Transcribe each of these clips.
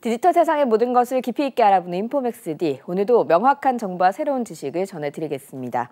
디지털 세상의 모든 것을 깊이 있게 알아보는 인포맥스 D. 오늘도 명확한 정보와 새로운 지식을 전해드리겠습니다.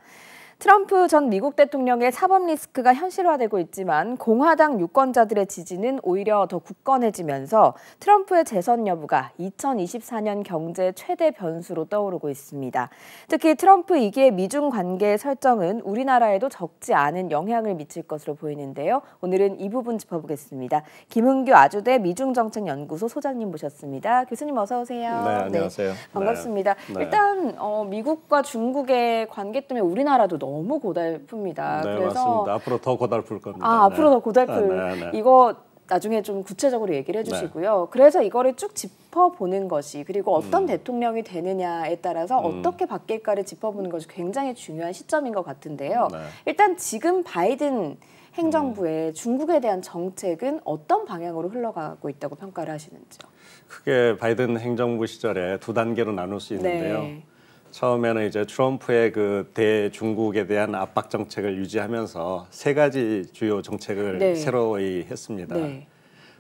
트럼프 전 미국 대통령의 사법 리스크가 현실화되고 있지만 공화당 유권자들의 지지는 오히려 더 굳건해지면서 트럼프의 재선 여부가 2024년 경제 최대 변수로 떠오르고 있습니다. 특히 트럼프 이기의 미중 관계 설정은 우리나라에도 적지 않은 영향을 미칠 것으로 보이는데요. 오늘은 이 부분 짚어보겠습니다. 김은규 아주대 미중정책연구소 소장님 모셨습니다. 교수님 어서 오세요. 네, 안녕하세요. 네, 반갑습니다. 네. 네. 일단 어, 미국과 중국의 관계 때문에 우리나라도 너무 고달픕니다. 네, 그래서 맞습니다. 앞으로 더 고달플 겁니다. 아, 앞으로 네. 더 고달플. 아, 네, 네. 이거 나중에 좀 구체적으로 얘기를 해주시고요. 네. 그래서 이거를 쭉 짚어보는 것이 그리고 어떤 음. 대통령이 되느냐에 따라서 음. 어떻게 바뀔까를 짚어보는 것이 굉장히 중요한 시점인 것 같은데요. 네. 일단 지금 바이든 행정부의 음. 중국에 대한 정책은 어떤 방향으로 흘러가고 있다고 평가를 하시는지요? 크게 바이든 행정부 시절에 두 단계로 나눌 수 있는데요. 네. 처음에는 이제 트럼프의 그 대중국에 대한 압박 정책을 유지하면서 세 가지 주요 정책을 네. 새로이 했습니다. 네.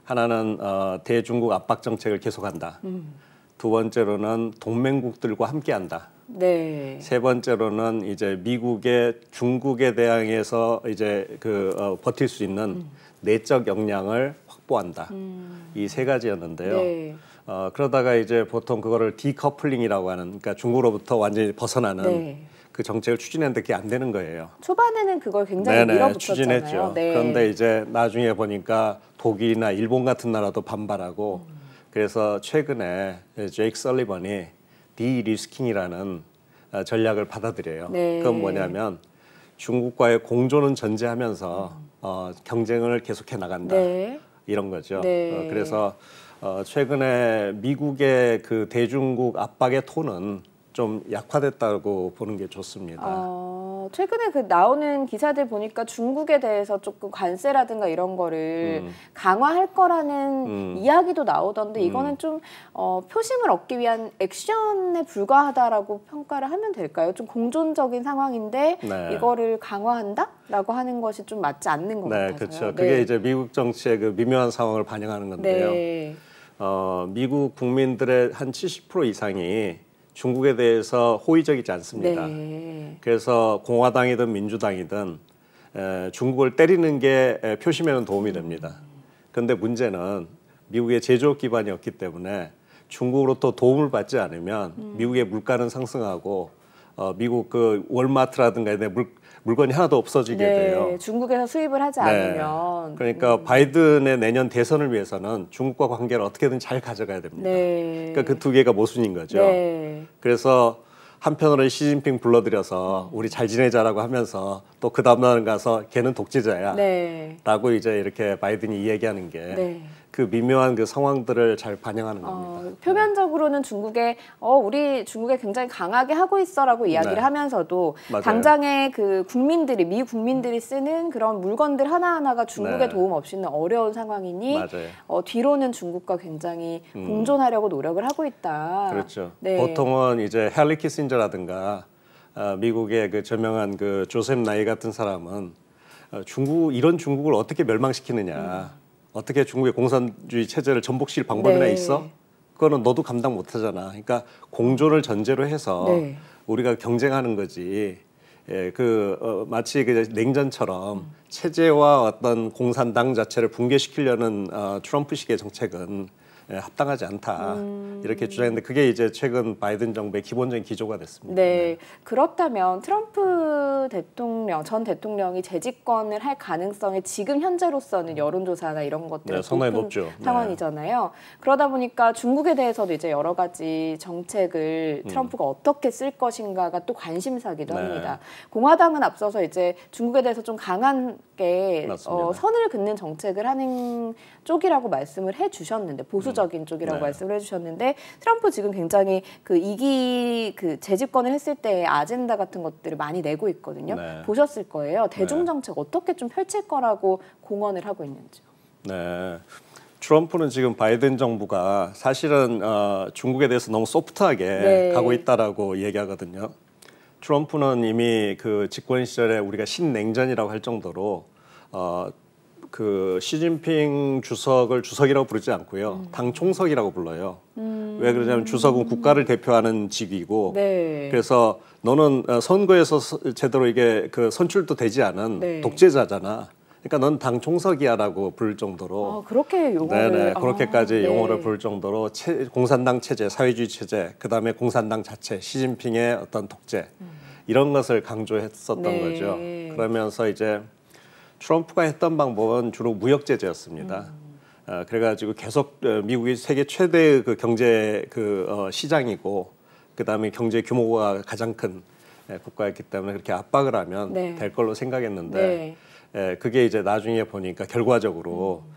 하나는 어, 대중국 압박 정책을 계속한다. 음. 두 번째로는 동맹국들과 함께한다. 네. 세 번째로는 이제 미국의 중국에 대항해서 이제 그 어, 버틸 수 있는 음. 내적 역량을 확보한다. 음. 이세 가지였는데요. 네. 어, 그러다가 이제 보통 그거를 디커플링이라고 하는 그러니까 중국으로부터 완전히 벗어나는 네. 그 정책을 추진했는데 그게 안 되는 거예요. 초반에는 그걸 굉장히 네네, 추진했죠. 네. 그런데 이제 나중에 보니까 독일이나 일본 같은 나라도 반발하고 음. 그래서 최근에 제이크 설리번이 디리스킹이라는 어, 전략을 받아들여요. 네. 그건 뭐냐면 중국과의 공존은 전제하면서 음. 어, 경쟁을 계속해 나간다 네. 이런 거죠. 네. 어, 그래서 어, 최근에 미국의 그 대중국 압박의 톤은 좀 약화됐다고 보는 게 좋습니다. 어, 최근에 그 나오는 기사들 보니까 중국에 대해서 조금 관세라든가 이런 거를 음. 강화할 거라는 음. 이야기도 나오던데 음. 이거는 좀 어, 표심을 얻기 위한 액션에 불과하다라고 평가를 하면 될까요? 좀 공존적인 상황인데 네. 이거를 강화한다라고 하는 것이 좀 맞지 않는 것 네, 같아요. 그렇죠. 네. 그게 이제 미국 정치의 그 미묘한 상황을 반영하는 건데요. 네. 어, 미국 국민들의 한 70% 이상이 중국에 대해서 호의적이지 않습니다. 네. 그래서 공화당이든 민주당이든 에, 중국을 때리는 게 에, 표심에는 도움이 됩니다. 그런데 문제는 미국의 제조업 기반이없기 때문에 중국으로부터 도움을 받지 않으면 음. 미국의 물가는 상승하고 어, 미국 그 월마트라든가 이런 물 물건이 하나도 없어지게 네, 돼요. 중국에서 수입을 하지 네. 않으면. 그러니까 음. 바이든의 내년 대선을 위해서는 중국과 관계를 어떻게든 잘 가져가야 됩니다. 네. 그러니까 그 두 개가 모순인 거죠. 네. 그래서 한편으로는 시진핑 불러들여서 우리 잘 지내자라고 하면서 또 그 다음날 가서 걔는 독재자야. 라고 이제 이렇게 바이든이 이야기하는 게그 미묘한 그 상황들을 잘 반영하는 어, 겁니다. 어, 표면적으로는 중국에 어 우리 중국에 굉장히 강하게 하고 있어라고 네. 이야기를 네. 하면서도 맞아요. 당장의 그 국민들이 미 국민들이 쓰는 그런 물건들 하나 하나가 중국의 네. 도움 없이는 어려운 상황이니 어, 뒤로는 중국과 굉장히 음. 공존하려고 노력을 하고 있다. 그렇죠. 네. 보통은 이제 헨리 키신저라든가 어, 미국의 그 저명한 그 조셉 나이 같은 사람은 어, 중국 이런 중국을 어떻게 멸망시키느냐. 음. 어떻게 중국의 공산주의 체제를 전복시킬 방법이나 네. 있어? 그거는 너도 감당 못하잖아. 그러니까 공존을 전제로 해서 네. 우리가 경쟁하는 거지. 예, 그 어, 마치 그 냉전처럼 음. 체제와 어떤 공산당 자체를 붕괴시키려는 어, 트럼프식의 정책은 예, 합당하지 않다 음. 이렇게 주장했는데 그게 이제 최근 바이든 정부의 기본적인 기조가 됐습니다. 네. 네. 그렇다면 트럼프 대통령 전 대통령이 재집권을 할 가능성이 지금 현재로서는 여론조사나 이런 것들이 상당히 네, 높죠. 네. 상황이잖아요. 네. 그러다 보니까 중국에 대해서도 이제 여러 가지 정책을 음. 트럼프가 음. 어떻게 쓸 것인가가 또 관심사기도 네. 합니다. 공화당은 앞서서 이제 중국에 대해서 좀 강하게 어, 선을 긋는 정책을 하는 쪽이라고 말씀을 해주셨는데 보수 보수적인 쪽이라고 네. 말씀을 해주셨는데 트럼프 지금 굉장히 그 이기 그 재집권을 했을 때의 아젠다 같은 것들을 많이 내고 있거든요. 네. 보셨을 거예요. 네. 대중 정책 어떻게 좀 펼칠 거라고 공언을 하고 있는지 네. 트럼프는 지금 바이든 정부가 사실은 어, 중국에 대해서 너무 소프트하게 네. 가고 있다라고 얘기하거든요. 트럼프는 이미 그 집권 시절에 우리가 신냉전이라고 할 정도로 어, 그 시진핑 주석을 주석이라고 부르지 않고요. 음. 당 총석이라고 불러요. 음. 왜 그러냐면 주석은 국가를 대표하는 직위고 네. 그래서 너는 어, 선거에서 제대로 이게 그 선출도 되지 않은 네. 독재자잖아. 그러니까 넌 당 총석이야라고 부를 정도로 아, 그렇게 용어를 네네 아. 그렇게까지 아, 용어를 부를 정도로 체, 공산당 체제, 사회주의 체제, 그 다음에 공산당 자체, 시진핑의 어떤 독재 음. 이런 것을 강조했었던 네. 거죠. 그러면서 이제 트럼프가 했던 방법은 주로 무역 제재였습니다. 음. 어, 그래가지고 계속 어, 미국이 세계 최대 그 경제 그 어, 시장이고 그 다음에 경제 규모가 가장 큰 예, 국가였기 때문에 그렇게 압박을 하면 네. 될 걸로 생각했는데 네. 에, 예, 그게 이제 나중에 보니까 결과적으로 음.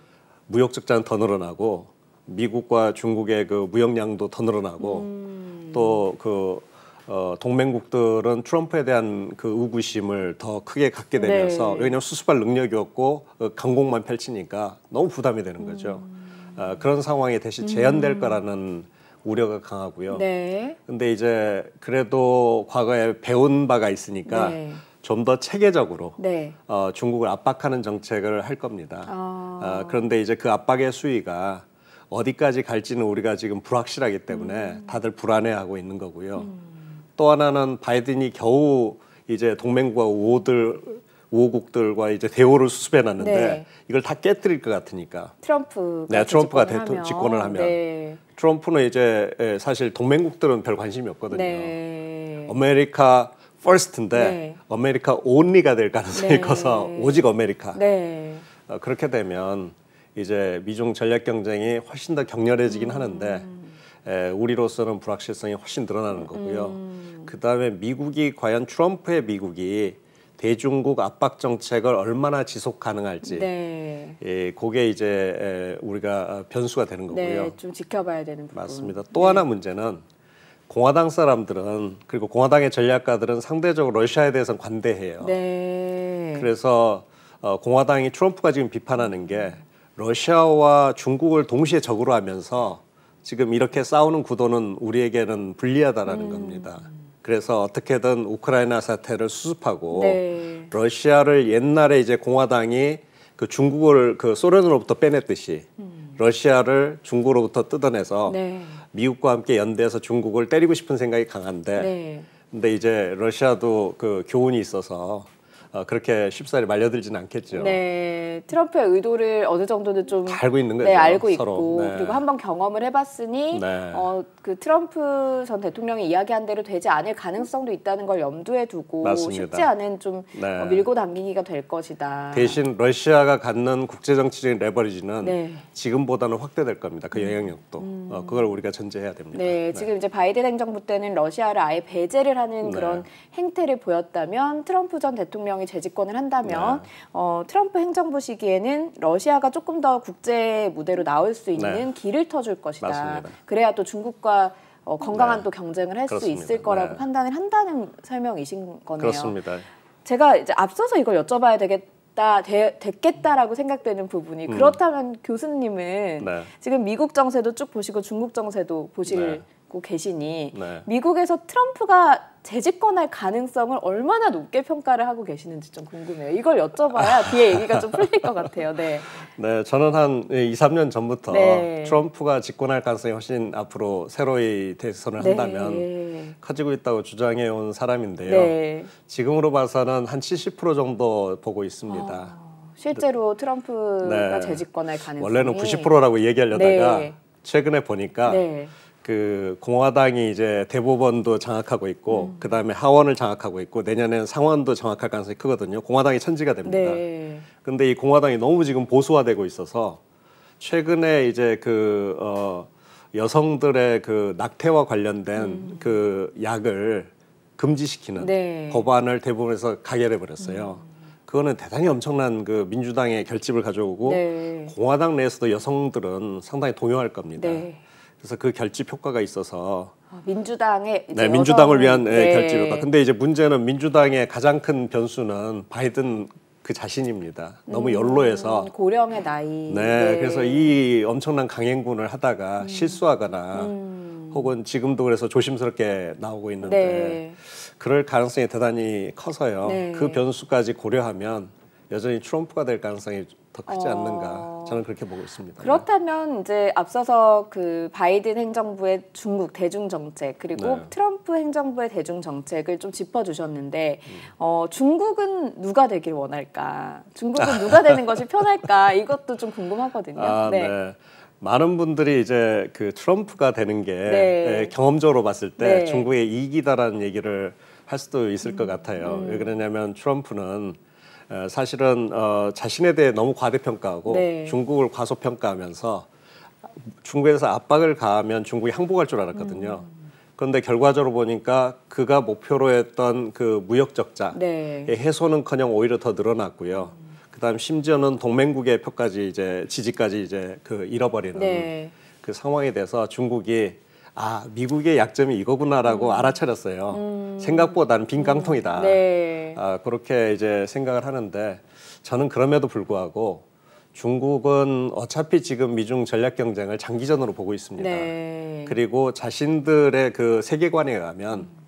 무역 적자는 더 늘어나고 미국과 중국의 그 무역량도 더 늘어나고 음. 또그 어, 동맹국들은 트럼프에 대한 그 의구심을 더 크게 갖게 되면서 네. 왜냐하면 수습할 능력이 없고 어, 강공만 펼치니까 너무 부담이 되는 거죠. 음. 어, 그런 상황이 대신 재현될 음. 거라는 우려가 강하고요. 네. 근데 이제 그래도 과거에 배운 바가 있으니까 네. 좀더 체계적으로 네. 어, 중국을 압박하는 정책을 할 겁니다. 아... 어, 그런데 이제 그 압박의 수위가 어디까지 갈지는 우리가 지금 불확실하기 때문에 음... 다들 불안해하고 있는 거고요. 음... 또 하나는 바이든이 겨우 이제 동맹국과 우호들 우호국들과 이제 대우를 수습해 놨는데 네. 이걸 다 깨뜨릴 것 같으니까 트럼프 네 트럼프가 대통령 집권을 하면 네. 트럼프는 이제 예, 사실 동맹국들은 별 관심이 없거든요. 네. 아메리카 퍼스트인데 네. 아메리카 온리가 될 가능성이 네. 커서 오직 아메리카. 네. 어, 그렇게 되면 이제 미중 전략 경쟁이 훨씬 더 격렬해지긴 음. 하는데 에, 예, 우리로서는 불확실성이 훨씬 늘어나는 거고요. 음. 음. 그다음에 미국이 과연 트럼프의 미국이 대중국 압박 정책을 얼마나 지속 가능할지 네. 예, 그게 이제 우리가 어, 변수가 되는 네, 거고요. 네, 좀 지켜봐야 되는 부분. 맞습니다. 또 네. 하나 문제는 공화당 사람들은 그리고 공화당의 전략가들은 상대적으로 러시아에 대해서 관대해요. 네. 그래서 어, 공화당이 트럼프가 지금 비판하는 게 러시아와 중국을 동시에 적으로 하면서 지금 이렇게 싸우는 구도는 우리에게는 불리하다라는 음. 겁니다. 그래서 어떻게든 우크라이나 사태를 수습하고 네. 러시아를 옛날에 이제 공화당이 그 중국을 그 소련으로부터 빼냈듯이 음. 러시아를 중국으로부터 뜯어내서 네. 미국과 함께 연대해서 중국을 때리고 싶은 생각이 강한데 네. 근데 이제 러시아도 그 교훈이 있어서 어, 그렇게 쉽사리 말려들지는 않겠죠. 네, 트럼프의 의도를 어느 정도는 좀 알고 있는 네, 거죠. 네, 알고 서로. 있고 네. 그리고 한번 경험을 해봤으니 네. 어, 그 트럼프 전 대통령이 이야기한 대로 되지 않을 가능성도 있다는 걸 염두에 두고 맞습니다. 쉽지 않은 좀 네. 어, 밀고 당기기가 될 것이다. 대신 러시아가 갖는 국제 정치적인 레버리지는 네. 지금보다는 확대될 겁니다. 그 음. 영향력도 음. 어, 그걸 우리가 전제해야 됩니다. 네, 네, 지금 이제 바이든 행정부 때는 러시아를 아예 배제를 하는 그런 행태를 보였다면 트럼프 전 대통령 대통령이 재집권을 한다면 네. 어, 트럼프 행정부 시기에는 러시아가 조금 더 국제 무대로 나올 수 있는 네. 길을 터줄 것이다. 맞습니다. 그래야 또 중국과 어, 건강한 네. 또 경쟁을 할 수 있을 거라고 네. 판단을 한다는 설명이신 거네요. 그렇습니다. 제가 이제 앞서서 이걸 여쭤봐야 되겠. 다 됐겠다라고 생각되는 부분이 음. 그렇다면 교수님은 네. 지금 미국 정세도 쭉 보시고 중국 정세도 보실 네. 듣고 계시니 네. 미국에서 트럼프가 재집권할 가능성을 얼마나 높게 평가를 하고 계시는지 좀 궁금해요. 이걸 여쭤봐야 뒤에 얘기가 좀 풀릴 것 같아요. 네. 네, 저는 한 2, 예, 3년 전부터 네. 트럼프가 집권할 가능성이 훨씬 앞으로 새로이 대선을 네. 한다면 커지고 있다고 주장해 온 사람인데요. 네. 지금으로 봐서는 한 70% 정도 보고 있습니다. 아, 실제로 트럼프가 네. 재집권할 가능성이 원래는 90%라고 얘기하려다가 네. 최근에 보니까 그 공화당이 이제 대법원도 장악하고 있고 음. 그다음에 하원을 장악하고 있고 내년에는 상원도 장악할 가능성이 크거든요. 공화당이 천지가 됩니다. 네. 근데 이 공화당이 너무 지금 보수화되고 있어서 최근에 이제 그 어, 여성들의 그 낙태와 관련된 음. 그 약을 금지시키는 네. 법안을 대법원에서 가결해 버렸어요. 음. 그거는 대단히 엄청난 그 민주당의 결집을 가져오고 네. 공화당 내에서도 여성들은 상당히 동요할 겁니다. 네. 그래서 그 결집 효과가 있어서 어, 민주당의 네, 민주당을 위한 네, 네. 결집 효과. 근데 이제 문제는 민주당의 가장 큰 변수는 바이든 그 자신입니다. 너무 음, 연로해서 음, 고령의 나이. 네, 네, 그래서 이 엄청난 강행군을 하다가 음. 실수하거나 음. 혹은 지금도 그래서 조심스럽게 나오고 있는데 네. 그럴 가능성이 대단히 커서요. 네. 그 변수까지 고려하면 여전히 트럼프가 될 가능성이 더 크지 어... 않는가 저는 그렇게 보고 있습니다. 그렇다면 이제 앞서서 그 바이든 행정부의 중국 대중 정책 그리고 네. 트럼프 행정부의 대중 정책을 좀 짚어주셨는데 음. 어, 중국은 누가 되길 원할까? 중국은 누가 되는 것이 편할까? 이것도 좀 궁금하거든요. 아, 네. 네. 많은 분들이 이제 그 트럼프가 되는 게 네. 예, 경험적으로 봤을 때 네. 중국의 이익이다라는 얘기를 할 수도 있을 음, 것 같아요. 음. 왜 그러냐면 트럼프는 사실은 어, 자신에 대해 너무 과대평가하고 네. 중국을 과소평가하면서 중국에서 압박을 가하면 중국이 항복할 줄 알았거든요. 음. 그런데 결과적으로 보니까 그가 목표로 했던 그 무역 적자의 네. 해소는커녕 오히려 더 늘어났고요. 음. 그다음 심지어는 동맹국의 표까지 이제 지지까지 이제 그 잃어버리는 네. 그 상황에 대해서 중국이 아 미국의 약점이 이거구나라고 음. 알아차렸어요. 음. 생각보다는 빈 깡통이다. 음. 네. 아, 그렇게 이제 생각을 하는데 저는 그럼에도 불구하고 중국은 어차피 지금 미중 전략 경쟁을 장기전으로 보고 있습니다. 네. 그리고 자신들의 그 세계관에 의하면 음.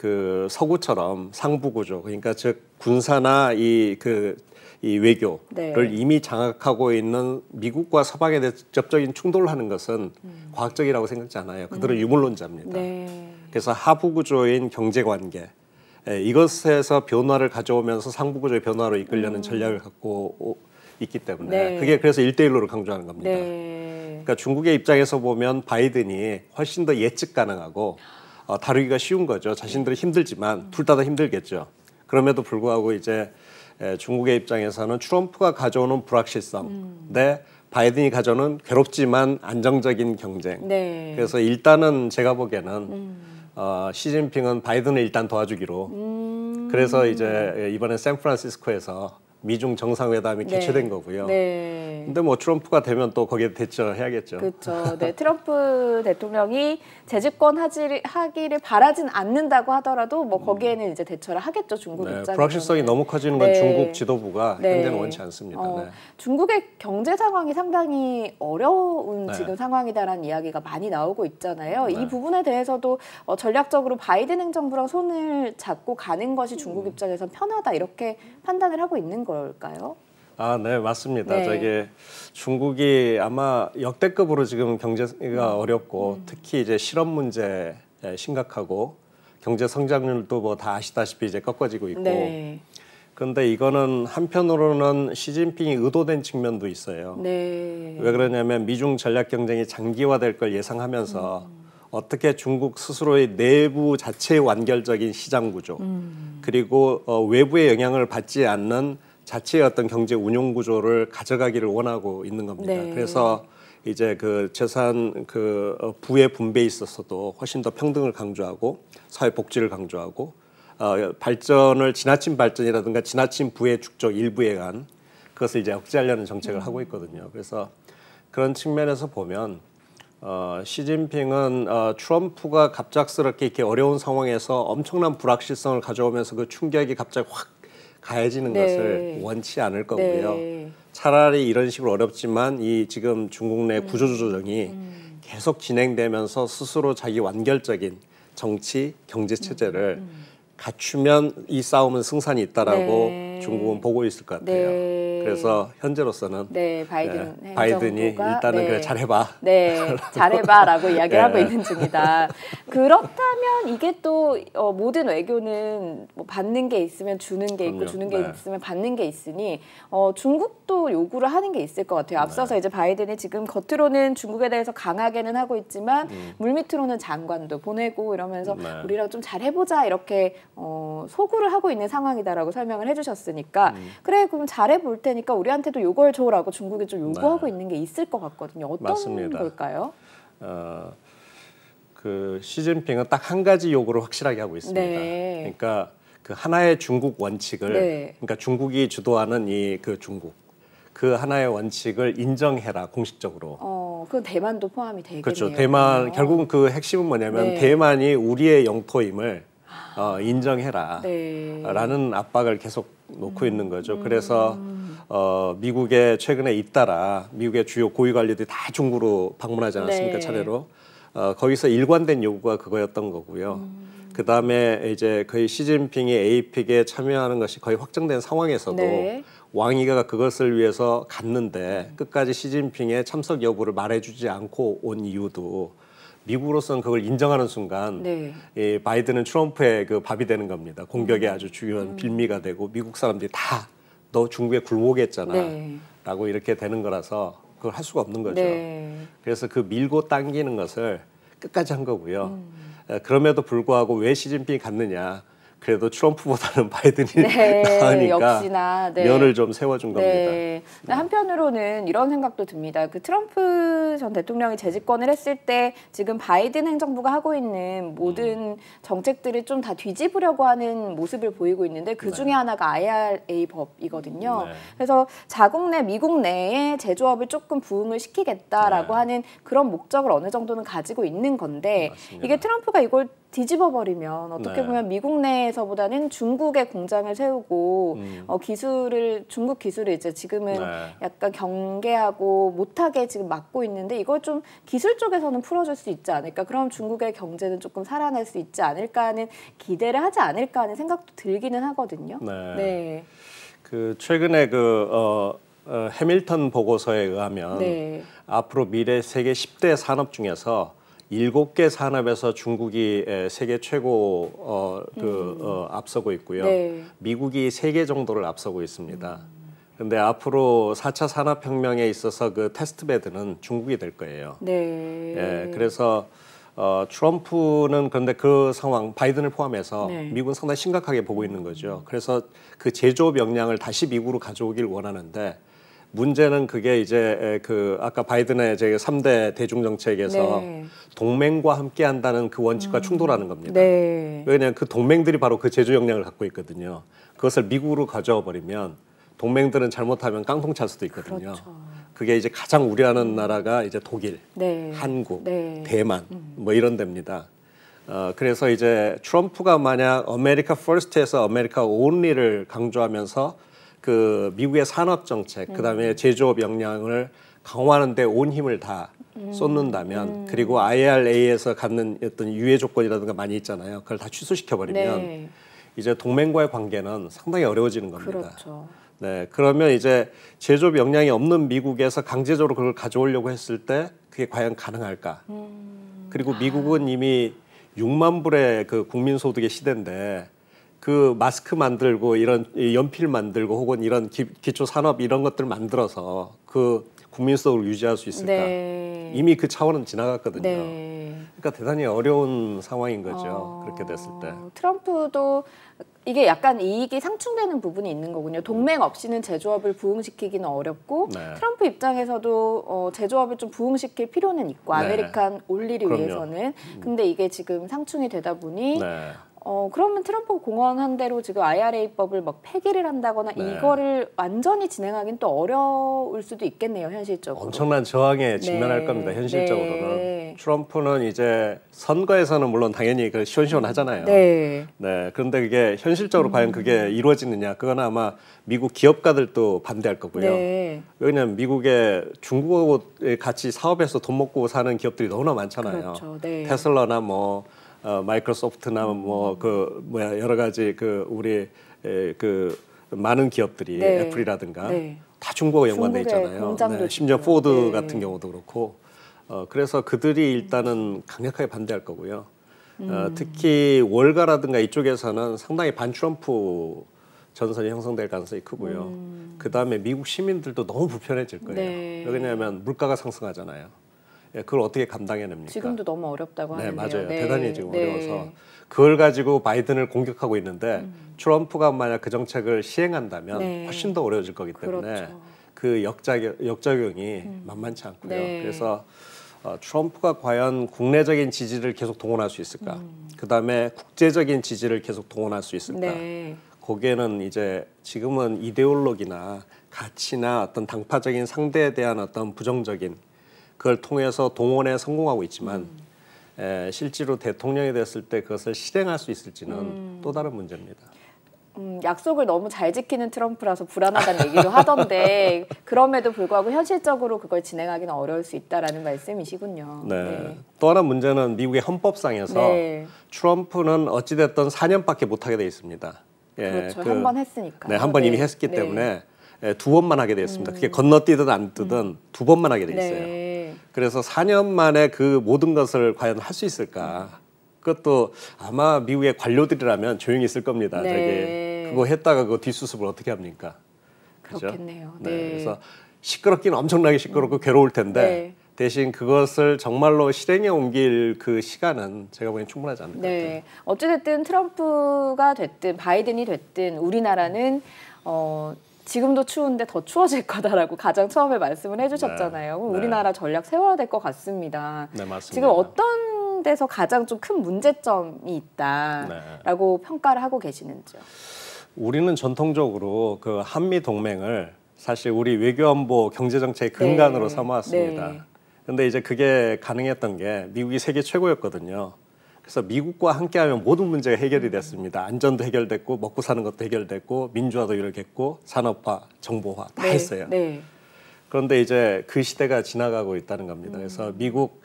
그 서구처럼 상부구조 그러니까 즉 군사나 이 그 이 외교를 네. 이미 장악하고 있는 미국과 서방에 대해 직접적인 충돌을 하는 것은 음. 과학적이라고 생각지 않아요. 그들은 음. 유물론자입니다. 네. 그래서 하부 구조인 경제 관계 예, 이것에서 변화를 가져오면서 상부 구조의 변화로 이끌려는 음. 전략을 갖고 있기 때문에 네. 그게 그래서 일대일로를 강조하는 겁니다. 네. 그러니까 중국의 입장에서 보면 바이든이 훨씬 더 예측 가능하고 어, 다루기가 쉬운 거죠. 자신들이 힘들지만 둘 다 다 힘들겠죠. 그럼에도 불구하고 이제 에, 중국의 입장에서는 트럼프가 가져오는 불확실성, 음. 네, 바이든이 가져오는 괴롭지만 안정적인 경쟁. 네. 그래서 일단은 제가 보기에는 음. 어, 시진핑은 바이든을 일단 도와주기로. 음. 그래서 이제 이번에 샌프란시스코에서 미중 정상회담이 네. 개최된 거고요. 네. 근데 뭐 트럼프가 되면 또 거기에 대처해야겠죠. 그렇죠. 네, 트럼프 대통령이 재집권 하지, 하기를 바라진 않는다고 하더라도 뭐 음. 거기에는 이제 대처를 하겠죠 중국 네, 입장에서. 불확실성이 너무 커지는 건 네. 중국 지도부가 네. 현재는 원치 않습니다. 어, 네. 중국의 경제 상황이 상당히 어려운 네. 지금 상황이다라는 이야기가 많이 나오고 있잖아요. 이 부분에 대해서도 어, 전략적으로 바이든 행정부랑 손을 잡고 가는 것이 중국 음. 입장에선 편하다 이렇게 판단을 하고 있는 걸까요? 아, 네, 맞습니다. 네. 저게 중국이 아마 역대급으로 지금 경제가 어렵고 음. 특히 이제 실업 문제 심각하고 경제 성장률도 뭐 다 아시다시피 이제 꺾어지고 있고. 네. 근데 이거는 한편으로는 시진핑이 의도된 측면도 있어요. 네. 왜 그러냐면 미중 전략 경쟁이 장기화될 걸 예상하면서 음. 어떻게 중국 스스로의 내부 자체의 완결적인 시장 구조 음. 그리고 어, 외부의 영향을 받지 않는 자체의 어떤 경제 운용 구조를 가져가기를 원하고 있는 겁니다. 네. 그래서 이제 그 재산 그 어, 부의 분배에 있어서도 훨씬 더 평등을 강조하고 사회 복지를 강조하고 어, 발전을 지나친 발전이라든가 지나친 부의 축적 일부에 간 그것을 이제 억제하려는 정책을 음. 하고 있거든요. 그래서 그런 측면에서 보면 어, 시진핑은 어, 트럼프가 갑작스럽게 이렇게 어려운 상황에서 엄청난 불확실성을 가져오면서 그 충격이 갑자기 확 가해지는 네. 것을 원치 않을 거고요. 네. 차라리 이런 식으로 어렵지만 이 지금 중국 내 음. 구조조정이 음. 계속 진행되면서 스스로 자기 완결적인 정치 경제 체제를 음. 음. 갖추면 이 싸움은 승산이 있다라고 네. 중국은 보고 있을 것 같아요. 네. 그래서 현재로서는 네, 바이든 네, 바이든이 일단은 그래 네, 잘해봐. 네, 잘해봐라고 이야기를 네. 하고 있는 중이다. 그렇다면 이게 또 어, 모든 외교는 뭐 받는 게 있으면 주는 게 있고 그럼요. 주는 게 네. 있으면 받는 게 있으니 어, 중국도 요구를 하는 게 있을 것 같아요. 앞서서 이제 바이든이 지금 겉으로는 중국에 대해서 강하게는 하고 있지만 음. 물밑으로는 장관도 보내고 이러면서 우리랑 좀 잘해보자 이렇게 어, 소구를 하고 있는 상황이다라고 설명을 해주셨으니까 음. 그래 그럼 잘해볼 테 되니까 우리한테도 요걸 줘라고 중국이 좀 요구하고 네. 있는 게 있을 것 같거든요. 어떤 맞습니다. 걸까요? 어, 그 시진핑은 딱 한 가지 요구를 확실하게 하고 있습니다. 네. 그러니까 그 하나의 중국 원칙을 네. 그러니까 중국이 주도하는 이 그 중국 그 하나의 원칙을 인정해라 공식적으로. 어, 그 대만도 포함이 되겠네요. 그렇죠. 대만 어. 결국그 핵심은 뭐냐면 네. 대만이 우리의 영토임을 아. 어, 인정해라라는 네. 압박을 계속 놓고 음. 있는 거죠. 음. 그래서 음. 어, 미국에 최근에 잇따라 미국의 주요 고위 관료들이 다 중국으로 방문하지 않았습니까 네. 차례로 어, 거기서 일관된 요구가 그거였던 거고요. 음. 그 다음에 이제 거의 시진핑이 에이픽에 참여하는 것이 거의 확정된 상황에서도 네. 왕이가 그것을 위해서 갔는데 음. 끝까지 시진핑의 참석 여부를 말해주지 않고 온 이유도 미국으로서는 그걸 인정하는 순간 네. 이 바이든은 트럼프의 그 밥이 되는 겁니다. 공격에 음. 아주 중요한 음. 빌미가 되고 미국 사람들이 다너 중국에 굴복했잖아. 네. 라고 이렇게 되는 거라서 그걸 할 수가 없는 거죠. 네. 그래서 그 밀고 당기는 것을 끝까지 한 거고요. 음. 그럼에도 불구하고 왜 시진핑이 갔느냐. 그래도 트럼프보다는 바이든이 네, 나으니까 역시나, 네. 면을 좀 세워준 네. 겁니다. 네. 근 한편으로는 이런 생각도 듭니다. 그 트럼프 전 대통령이 재집권을 했을 때 지금 바이든 행정부가 하고 있는 모든 음. 정책들을 좀 다 뒤집으려고 하는 모습을 보이고 있는데 그 중에 네. 하나가 IRA 법이거든요. 네. 그래서 자국 내 미국 내에 제조업을 조금 부흥을 시키겠다라고 네. 하는 그런 목적을 어느 정도는 가지고 있는 건데 맞습니다. 이게 트럼프가 이걸 뒤집어버리면 어떻게 네. 보면 미국 내에서보다는 중국의 공장을 세우고 음. 어, 기술을 중국 기술을 이제 지금은 네. 약간 경계하고 못하게 지금 막고 있는데 이걸 좀 기술 쪽에서는 풀어줄 수 있지 않을까 그럼 중국의 경제는 조금 살아날 수 있지 않을까 하는 기대를 하지 않을까 하는 생각도 들기는 하거든요. 네. 네. 그 최근에 그 어, 어, 해밀턴 보고서에 의하면 네. 앞으로 미래 세계 10대 산업 중에서 일곱 개 산업에서 중국이 세계 최고 어, 그, 음. 어, 앞서고 있고요. 네. 미국이 세 개 정도를 앞서고 있습니다. 음. 근데 앞으로 4차 산업혁명에 있어서 그 테스트베드는 중국이 될 거예요. 네. 예, 그래서 어, 트럼프는 그런데 그 상황 바이든을 포함해서 네. 미국은 상당히 심각하게 보고 있는 거죠. 그래서 그제조 역량을 다시 미국으로 가져오길 원하는데 문제는 그게 이제 그 아까 바이든의 제 3대 대중 정책에서 네. 동맹과 함께 한다는 그 원칙과 음. 충돌하는 겁니다. 네. 왜냐하면 그 동맹들이 바로 그 제조 역량을 갖고 있거든요. 그것을 미국으로 가져와 버리면 동맹들은 잘못하면 깡통 찰 수도 있거든요. 그렇죠. 그게 이제 가장 우려하는 나라가 이제 독일, 네. 한국, 네. 대만 음. 뭐 이런 데입니다. 어, 그래서 이제 트럼프가 만약 아메리카 퍼스트에서 아메리카 온리를 강조하면서 그 미국의 산업 정책, 그다음에 음. 제조업 역량을 강화하는데 온 힘을 다 음. 쏟는다면 음. 그리고 IRA에서 갖는 어떤 유예 조건이라든가 많이 있잖아요. 그걸 다 취소시켜 버리면 네. 이제 동맹과의 관계는 상당히 어려워지는 겁니다. 그렇죠. 네, 그러면 이제 제조업 역량이 없는 미국에서 강제적으로 그걸 가져오려고 했을 때 그게 과연 가능할까? 음. 그리고 아. 미국은 아. 이미 6만 불의 그 국민 소득의 시대인데 그 마스크 만들고 이런 연필 만들고 혹은 이런 기, 초 산업 이런 것들 만들어서 그 국민 속을 유지할 수 있을까? 네. 이미 그 차원은 지나갔거든요. 네. 그러니까 대단히 어려운 상황인 거죠. 어... 그렇게 됐을 때. 트럼프도 이게 약간 이익이 상충되는 부분이 있는 거군요. 동맹 없이는 제조업을 부흥시키기는 어렵고 네. 트럼프 입장에서도 어, 제조업을 좀 부흥시킬 필요는 있고 네. 아메리칸 올리를 위해서는 음. 근데 이게 지금 상충이 되다 보니 네. 어, 그러면 트럼프 공언한 대로 지금 IRA법을 막 폐기를 한다거나 네. 이거를 완전히 진행하긴 또 어려울 수도 있겠네요, 현실적으로. 엄청난 저항에 네. 직면할 네. 겁니다, 현실적으로는. 네. 트럼프는 이제 선거에서는 물론 당연히 그 시원시원하잖아요. 네. 네. 그런데 그게 현실적으로 음. 과연 그게 이루어지느냐, 그건 아마 미국 기업가들도 반대할 거고요. 네. 왜냐하면 미국에 중국하고 같이 사업해서 돈 먹고 사는 기업들이 너무나 많잖아요. 그렇죠. 테슬라나 뭐 어, 마이크로소프트나 뭐 그 뭐야 여러 가지 그 우리 에, 그 많은 기업들이 네. 애플이라든가 네. 다 중국어 연관돼 있잖아요. 네, 심지어 포드 네. 같은 경우도 그렇고 어, 그래서 그들이 일단은 강력하게 반대할 거고요. 어, 음. 어, 특히 월가라든가 이쪽에서는 상당히 반트럼프 전선이 형성될 가능성이 크고요. 음. 그 다음에 미국 시민들도 너무 불편해질 거예요. 네. 왜냐하면 물가가 상승하잖아요. 예, 그걸 어떻게 감당해냅니까? 지금도 너무 어렵다고 네, 하는데요. 맞아요. 네. 대단히 지금 네. 어려워서 그걸 가지고 바이든을 공격하고 있는데 음. 트럼프가 만약 그 정책을 시행한다면 네. 훨씬 더 어려워질 거기 때문에 그렇죠. 그 역작용, 역작용이 음. 만만치 않고요. 네. 그래서 어, 트럼프가 과연 국내적인 지지를 계속 동원할 수 있을까? 음. 그 다음에 국제적인 지지를 계속 동원할 수 있을까? 네. 거기에는 이제 지금은 이데올로기나 가치나 어떤 당파적인 상대에 대한 어떤 부정적인 그걸 통해서 동원에 성공하고 있지만 음. 에, 실제로 대통령이 됐을 때 그것을 실행할 수 있을지는 음. 또 다른 문제입니다. 음, 약속을 너무 잘 지키는 트럼프라서 불안하다는 얘기도 하던데 그럼에도 불구하고 현실적으로 그걸 진행하기는 어려울 수 있다라는 말씀이시군요. 네. 네. 또 하나 문제는 미국의 헌법상에서 네. 트럼프는 어찌 됐든 4년밖에 못 하게 돼 있습니다. 예, 그렇죠. 그, 한번 했으니까. 네, 한 번 이미 네. 했기 네. 때문에 예, 두 번만 하게 되었습니다. 음. 그게 건너뛰든 안 뜨든 음. 두 번만 하게 돼 있어요. 네. 그래서 4년 만에 그 모든 것을 과연 할 수 있을까? 그것도 아마 미국의 관료들이라면 조용히 있을 겁니다. 네. 저게 그거 했다가 그 뒷수습을 어떻게 합니까? 그렇죠? 그렇겠네요. 네. 네. 그래서 시끄럽긴 엄청나게 시끄럽고 음. 괴로울 텐데 네. 대신 그것을 정말로 실행에 옮길 그 시간은 제가 보기엔 충분하지 않을까. 네. 어찌됐든 트럼프가 됐든 바이든이 됐든 우리나라는 어, 지금도 추운데 더 추워질 거다라고 가장 처음에 말씀을 해주셨잖아요. 네. 네. 우리나라 전략 세워야 될 것 같습니다. 네, 맞습니다. 지금 어떤 데서 가장 좀 큰 문제점이 있다라고 네. 평가를 하고 계시는지요? 우리는 전통적으로 그 한미 동맹을 사실 우리 외교안보 경제정책의 네. 근간으로 삼아왔습니다. 그런데 네. 이제 그게 가능했던 게 미국이 세계 최고였거든요. 그래서 미국과 함께하면 모든 문제가 해결이 됐습니다. 안전도 해결됐고 먹고 사는 것도 해결됐고 민주화도 이렇겠고 산업화, 정보화 다 네, 했어요. 네. 그런데 이제 그 시대가 지나가고 있다는 겁니다. 음. 그래서 미국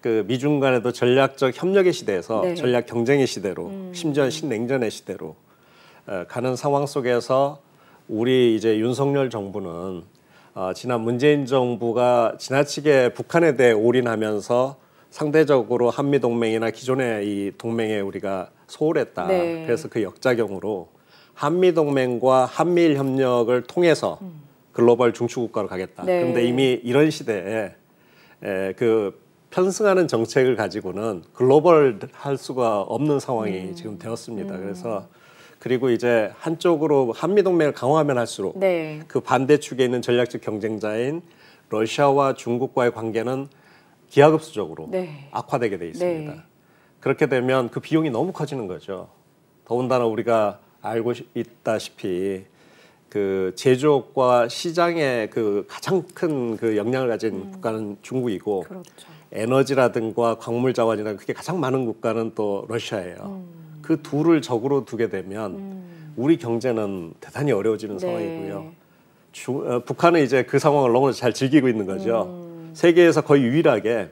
그 미중 간에도 전략적 협력의 시대에서 네. 전략 경쟁의 시대로 음. 심지어 신냉전의 시대로 어, 가는 상황 속에서 우리 이제 윤석열 정부는 어, 지난 문재인 정부가 지나치게 북한에 대해 올인하면서 상대적으로 한미 동맹이나 기존의 이 동맹에 우리가 소홀했다. 네. 그래서 그 역작용으로 한미 동맹과 한미일 협력을 통해서 음. 글로벌 중추국가로 가겠다. 네. 그런데 이미 이런 시대에 에, 그 편승하는 정책을 가지고는 글로벌 할 수가 없는 상황이 음. 지금 되었습니다. 음. 그래서 그리고 이제 한쪽으로 한미 동맹을 강화하면 할수록 네. 그 반대 축에 있는 전략적 경쟁자인 러시아와 중국과의 관계는 기하급수적으로 네. 악화되게 돼 있습니다. 네. 그렇게 되면 그 비용이 너무 커지는 거죠. 더군다나 우리가 알고 있다시피 그 제조업과 시장의 그 가장 큰그역량을 가진 음. 국가는 중국이고 그렇죠. 에너지라든가 광물 자원이나 그게 가장 많은 국가는 또 러시아예요. 음. 그 둘을 적으로 두게 되면 음. 우리 경제는 대단히 어려워지는 네. 상황이고요. 주, 어, 북한은 이제 그 상황을 너무 잘 즐기고 있는 거죠. 음. 세계에서 거의 유일하게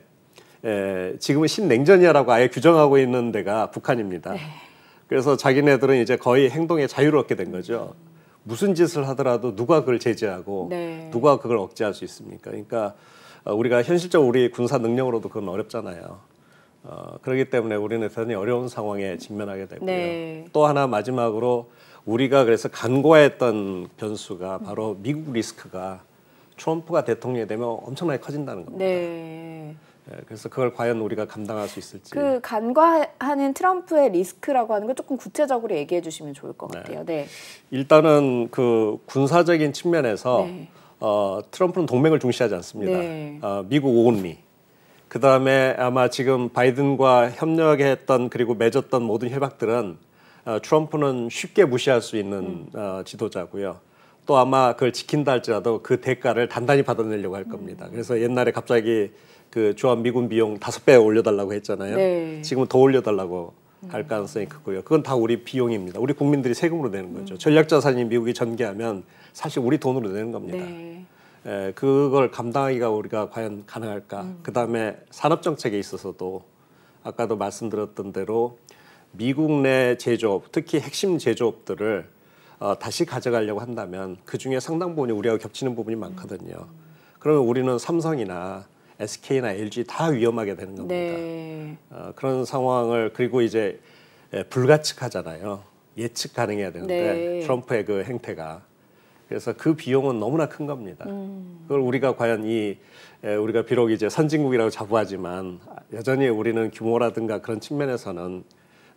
에, 지금은 신냉전이라고 아예 규정하고 있는 데가 북한입니다. 네. 그래서 자기네들은 이제 거의 행동에 자유롭게된 거죠. 무슨 짓을 하더라도 누가 그걸 제재하고 네. 누가 그걸 억제할 수 있습니까? 그러니까 어, 우리가 현실적으로 우리 군사 능력으로도 그건 어렵잖아요. 어, 그렇기 때문에 우리는 대단히 어려운 상황에 직면하게 되고요. 네. 또 하나 마지막으로 우리가 그래서 간과했던 변수가 바로 미국 리스크가 트럼프가 대통령이 되면 엄청나게 커진다는 겁니다. 네. 예, 그래서 그걸 과연 우리가 감당할 수 있을지. 그 간과하는 트럼프의 리스크라고 하는 걸 조금 구체적으로 얘기해 주시면 좋을 것 네. 같아요. 네. 일단은 그 군사적인 측면에서 네. 어, 트럼프는 동맹을 중시하지 않습니다. 네. 어, 미국 오은미. 그 다음에 아마 지금 바이든과 협력했던 그리고 맺었던 모든 협약들은 어, 트럼프는 쉽게 무시할 수 있는 음. 어, 지도자고요. 또 아마 그걸 지킨다 할지라도 그 대가를 단단히 받아내려고 할 겁니다. 음. 그래서 옛날에 갑자기 그 주한 미군 비용 다섯 배 올려달라고 했잖아요. 네. 지금은 더 올려달라고 할 음. 가능성이 크고요. 그건 다 우리 비용입니다. 우리 국민들이 세금으로 내는 음. 거죠. 전략 자산이 미국이 전개하면 사실 우리 돈으로 내는 겁니다. 네. 에, 예, 그걸 감당하기가 우리가 과연 가능할까? 음. 그 다음에 산업 정책에 있어서도 아까도 말씀드렸던 대로 미국 내 제조업, 특히 핵심 제조업들을 어, 다시 가져가려고 한다면 그 중에 상당 부분이 우리하고 겹치는 부분이 많거든요. 그러면 우리는 삼성이나 SK나 LG 다 위험하게 되는 겁니다. 네. 어, 그런 상황을 그리고 이제 예, 불가측하잖아요. 예측 가능해야 되는데 네. 트럼프의 그 행태가 그래서 그 비용은 너무나 큰 겁니다. 음. 그걸 우리가 과연 이 예, 우리가 비록 이제 선진국이라고 자부하지만 여전히 우리는 규모라든가 그런 측면에서는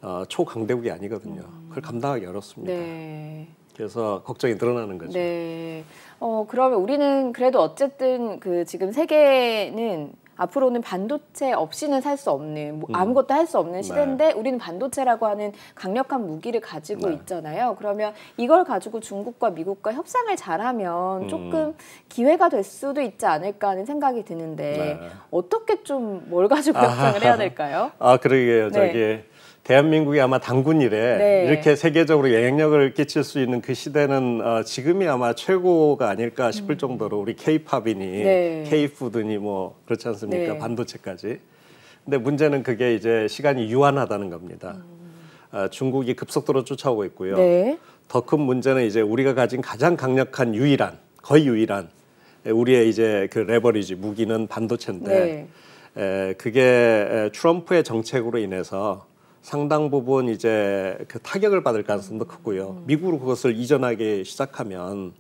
어, 초강대국이 아니거든요. 그걸 음. 감당하기 어렵습니다. 네. 그래서 걱정이 늘어나는 거죠. 네. 어, 그러면 우리는 그래도 어쨌든 그 지금 세계는 앞으로는 반도체 없이는 살 수 없는 뭐 음. 아무것도 할 수 없는 네. 시대인데 네. 우리는 반도체라고 하는 강력한 무기를 가지고 네. 있잖아요. 그러면 이걸 가지고 중국과 미국과 협상을 잘하면 음. 조금 기회가 될 수도 있지 않을까 하는 생각이 드는데 네. 어떻게 좀 뭘 가지고 아. 협상을 해야 될까요? 아 그러게요. 네. 저기 대한민국이 아마 단군 이래 네. 이렇게 세계적으로 영향력을 끼칠 수 있는 그 시대는 어, 지금이 아마 최고가 아닐까 싶을 음. 정도로 우리 케이팝이니 케이푸드니 네. 뭐 그렇지 않습니까 네. 반도체까지 근데 문제는 그게 이제 시간이 유한하다는 겁니다 음. 어, 중국이 급속도로 쫓아오고 있고요 네. 더큰 문제는 이제 우리가 가진 가장 강력한 유일한 거의 유일한 우리의 이제 그 레버리지 무기는 반도체인데 네. 에, 그게 트럼프의 정책으로 인해서 상당 부분 이제 그 타격을 받을 가능성도 크고요. 음. 미국으로 그것을 이전하기 시작하면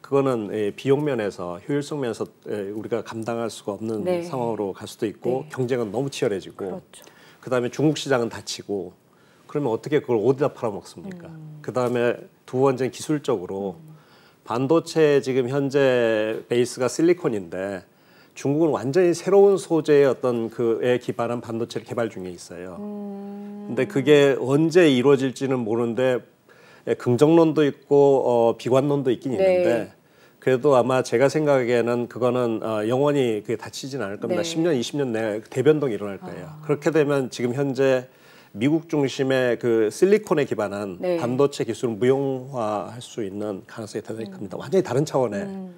그거는 예, 비용 면에서 효율성 면에서 예, 우리가 감당할 수가 없는 네. 상황으로 갈 수도 있고 네. 경쟁은 너무 치열해지고 그렇죠. 그다음에 중국 시장은 닫히고 그러면 어떻게 그걸 어디다 팔아먹습니까? 음. 그다음에 두 번째는 기술적으로 음. 반도체 지금 현재 베이스가 실리콘인데 중국은 완전히 새로운 소재의 어떤 그에 기반한 반도체를 개발 중에 있어요. 음. 근데 그게 언제 이루어질지는 모르는데 예, 긍정론도 있고 어, 비관론도 있긴 네. 있는데 그래도 아마 제가 생각하기에는 그거는 어, 영원히 그게 닫히진 않을 겁니다. 네. 10년, 20년 내에 대변동이 일어날 거예요. 아. 그렇게 되면 지금 현재 미국 중심의 그 실리콘에 기반한 네. 반도체 기술을 무용화할 수 있는 가능성이 대단히 음. 큽니다. 음. 완전히 다른 차원의 음.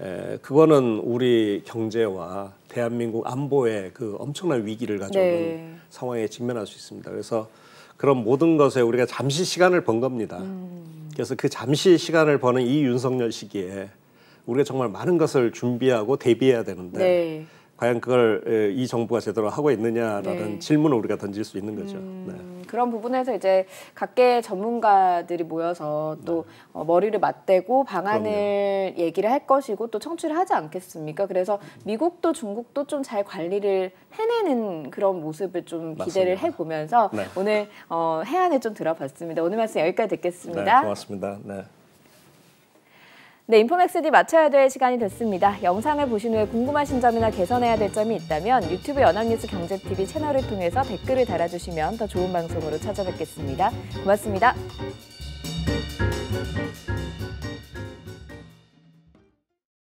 에, 그거는 우리 경제와 대한민국 안보의 그 엄청난 위기를 가져오는 네. 상황에 직면할 수 있습니다. 그래서 그런 모든 것에 우리가 잠시 시간을 번 겁니다. 음. 그래서 그 잠시 시간을 버는 이 윤석열 시기에 우리가 정말 많은 것을 준비하고 대비해야 되는데 네. 과연 그걸 이 정부가 제대로 하고 있느냐라는 네. 질문을 우리가 던질 수 있는 거죠. 음, 네. 그런 부분에서 이제 각계 전문가들이 모여서 또 네. 어, 머리를 맞대고 방안을 그럼요. 얘기를 할 것이고 또 청취를 하지 않겠습니까? 그래서 미국도 중국도 좀 잘 관리를 해내는 그런 모습을 좀 기대를 맞습니다. 해보면서 네. 오늘 어, 해안에 좀 들어봤습니다. 오늘 말씀 여기까지 듣겠습니다. 네, 고맙습니다. 네. 네, 인포맥스D 맞춰야 될 시간이 됐습니다. 영상을 보신 후에 궁금하신 점이나 개선해야 될 점이 있다면 유튜브 연합뉴스 경제TV 채널을 통해서 댓글을 달아주시면 더 좋은 방송으로 찾아뵙겠습니다. 고맙습니다.